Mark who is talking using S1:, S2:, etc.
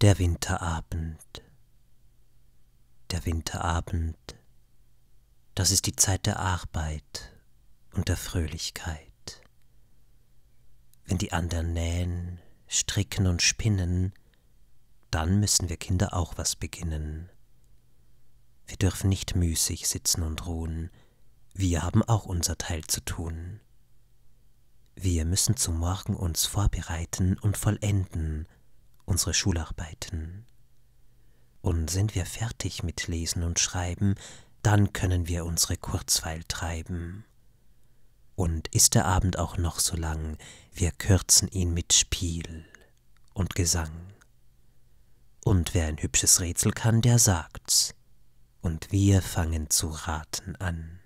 S1: Der Winterabend. Der Winterabend. Das ist die Zeit der Arbeit und der Fröhlichkeit. Wenn die anderen nähen, stricken und spinnen, dann müssen wir Kinder auch was beginnen. Wir dürfen nicht müßig sitzen und ruhen, wir haben auch unser Teil zu tun. Wir müssen zum Morgen uns vorbereiten und vollenden, unsere Schularbeiten. Und sind wir fertig mit Lesen und Schreiben, dann können wir unsere Kurzweil treiben. Und ist der Abend auch noch so lang, wir kürzen ihn mit Spiel und Gesang. Und wer ein hübsches Rätsel kann, der sagt's, und wir fangen
S2: zu raten an.